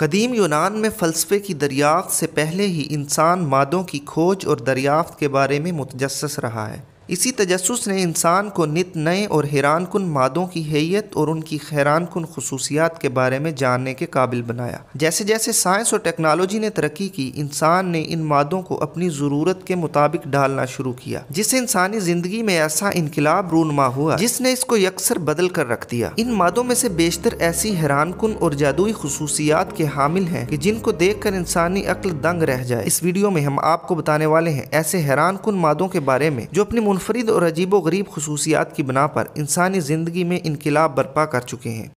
कदीम यूनान में फ़लसफ़े की दरियाफ्त से पहले ही इंसान मादों की खोज और दरियाफ्त के बारे में मुतजस रहा है इसी तजस ने इंसान को नित नए और हैरान कन मादों की हैत और उनकी हैरान कन खसूसियात के बारे में जानने के काबिल बनाया जैसे जैसे साइंस और टेक्नोलॉजी ने तरक्की की इंसान ने इन मादों को अपनी ज़रूरत के मुताबिक डालना शुरू किया जिससे इंसानी ज़िंदगी में ऐसा इनकलाब रूनमा हुआ जिसने इसको यकसर बदल कर रख दिया इन मादों में से बेशतर ऐसी हैरान कन और जादुई खसूसियात के हामिल हैं कि जिनको देख कर इंसानी अक्ल दंग रह जाए इस वीडियो में हम आपको बताने वाले हैं ऐसे हैरान कन मादों के बारे में जो अपनी मुनफरद और अजीब व गरीब खसूसियात की बना पर इंसानी ज़िंदगी में इनकलाब बर्पा कर चुके हैं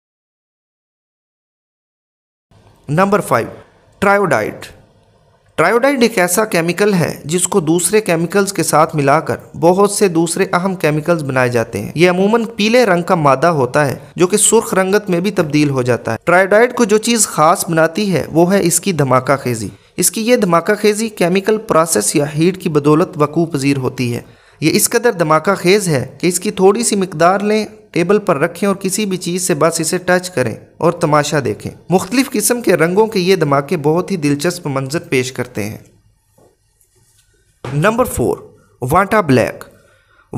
नंबर फाइव ट्रायोडाइड ट्रायोडाइड एक ऐसा केमिकल है जिसको दूसरे केमिकल्स के साथ मिलाकर बहुत से दूसरे अहम केमिकल्स बनाए जाते हैं ये अमूमन पीले रंग का मादा होता है जो कि सुर्ख रंगत में भी तब्दील हो जाता है ट्रायोडाइड को जो चीज़ खास बनाती है वो है इसकी धमाका खेजी इसकी ये धमाका खेजी केमिकल प्रोसेस या हीट की बदौलत वकू पजीर होती है ये इस कदर धमाका खेज़ है कि इसकी थोड़ी सी मकदार लें टेबल पर रखें और किसी भी चीज़ से बस इसे टच करें और तमाशा देखें मुख्तलिफ़ किस्म के रंगों के ये धमाके बहुत ही दिलचस्प मंजर पेश करते हैं number four Vantablack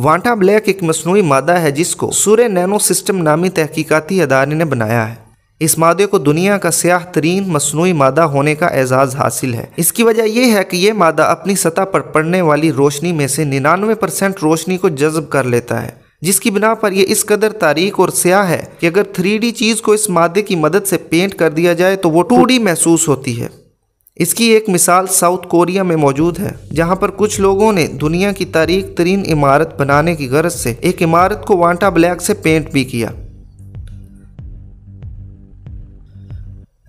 Vantablack एक मसनू मादा है जिसको सूर्य नैनो सिस्टम नामी तहकीकती अदारे ने बनाया है इस मादे को दुनिया का स्याह तरीन मसनू मादा होने का एजाज़ हासिल है इसकी वजह यह है कि यह मादा अपनी सतह पर पड़ने वाली रोशनी में से निन्यानवे परसेंट रोशनी को जज्ब कर लेता है जिसकी बिना पर यह इस कदर तारीख और स्याह है कि अगर थ्री चीज़ को इस मादे की मदद से पेंट कर दिया जाए तो वो टू महसूस होती है इसकी एक मिसाल साउथ कोरिया में मौजूद है जहां पर कुछ लोगों ने दुनिया की तारीख तरीन इमारत बनाने की गरज से एक इमारत को वांटा ब्लैक से पेंट भी किया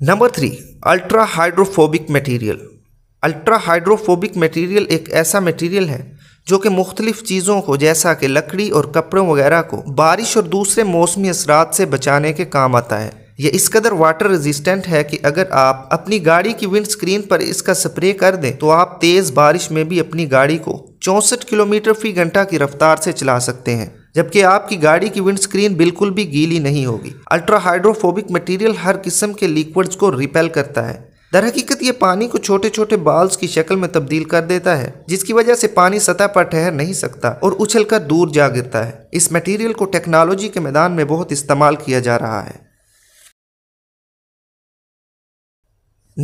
number three ultra hydrophobic material ultra hydrophobic material एक ऐसा मटेरियल है जो कि मुख्तलिफ़ चीज़ों को जैसा कि लकड़ी और कपड़ों वगैरह को बारिश और दूसरे मौसमी असरात से बचाने के काम आता है यह इस कदर वाटर रेजिस्टेंट है कि अगर आप अपनी गाड़ी की विंड स्क्रीन पर इसका स्प्रे कर दें तो आप तेज़ बारिश में भी अपनी गाड़ी को चौंसठ किलोमीटर फी घंटा की रफ्तार से चला सकते हैं जबकि आपकी गाड़ी की विंडस्क्रीन बिल्कुल भी गीली नहीं होगी अल्ट्रा हाइड्रोफोबिक मटेरियल हर किस्म के लिक्विड्स को रिपेल करता है दरहकीकत ये पानी को छोटे छोटे बाल्स की शक्ल में तब्दील कर देता है जिसकी वजह से पानी सतह पर ठहर नहीं सकता और उछल कर दूर जा गिरता है इस मटीरियल को टेक्नोलॉजी के मैदान में बहुत इस्तेमाल किया जा रहा है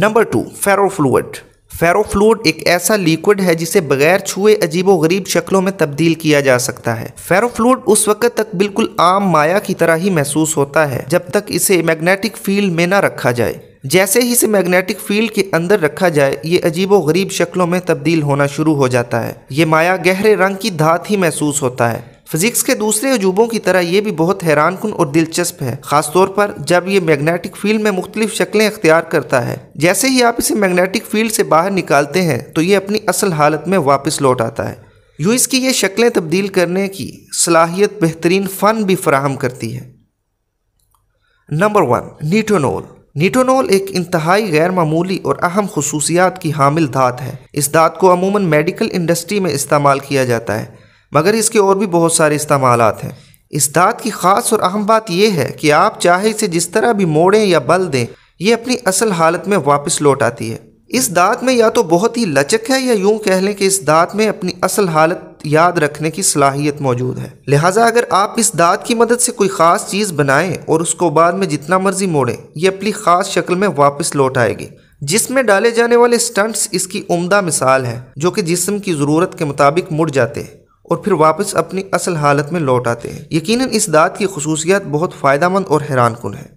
नंबर टू फेरोफ्लूड फेरोफ्लूड एक ऐसा लिक्विड है जिसे बगैर छुए अजीबो गरीब शक्लों में तब्दील किया जा सकता है फेरोफ्लूड उस वक्त तक बिल्कुल आम माया की तरह ही महसूस होता है जब तक इसे मैग्नेटिक फील्ड में न रखा जाए जैसे ही इसे मैग्नेटिक फील्ड के अंदर रखा जाए ये अजीबो गरीब शक्लों में तब्दील होना शुरू हो जाता है ये माया गहरे रंग की धात ही महसूस होता है फिजिक्स के दूसरे अजूबों की तरह ये भी बहुत हैरान कन और दिलचस्प है खासतौर पर जब ये मैग्नेटिक फील्ड में मुख्तलिफ शक्लें अख्तियार करता है जैसे ही आप इसे मैग्नेटिक फील्ड से बाहर निकालते हैं तो ये अपनी असल हालत में वापस लौट आता है यूँ इसकी ये शक्लें तब्दील करने की सलाहियत बेहतरीन फ़न भी फ्राहम करती है नंबर वन नीटोनोल नीटोनोल एक इंतहाई गैर मामूली और अहम खसूसियात की हामिल धात है इस धात को अमूमन मेडिकल इंडस्ट्री में इस्तेमाल किया जाता है मगर इसके और भी बहुत सारे इस्तेमाल हैं इस दाँत की ख़ास और अहम बात यह है कि आप चाहे इसे जिस तरह भी मोड़ें या बल दें ये अपनी असल हालत में वापस लौट आती है इस दांत में या तो बहुत ही लचक है या यूं कह लें कि इस दांत में अपनी असल हालत याद रखने की सलाहियत मौजूद है लिहाजा अगर आप इस दांत की मदद से कोई ख़ास चीज़ बनाएं और उसको बाद में जितना मर्जी मोड़ें ये अपनी ख़ास शक्ल में वापस लौट आएगी जिसमें डाले जाने वाले स्टंट्स इसकी उम्दा मिसाल है जो कि जिसम की ज़रूरत के मुताबिक मुड़ जाते हैं और फिर वापस अपनी असल हालत में लौट आते हैं यकीनन इस दाँत की खसूसियात बहुत फ़ायदा मंद और हैरान कन है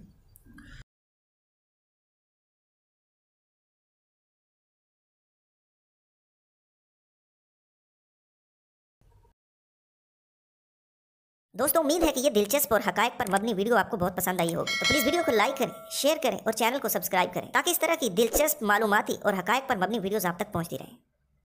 दोस्तों उम्मीद है कि ये दिलचस्प और हकायक पर मबनी वीडियो आपको बहुत पसंद आई होगी तो प्लीज़ वीडियो को लाइक करें शेयर करें और चैनल को सब्सक्राइब करें ताकि इस तरह की दिलचस्प मालूमती और हकायक पर मबनी वीडियोस आप तक पहुंचती रहें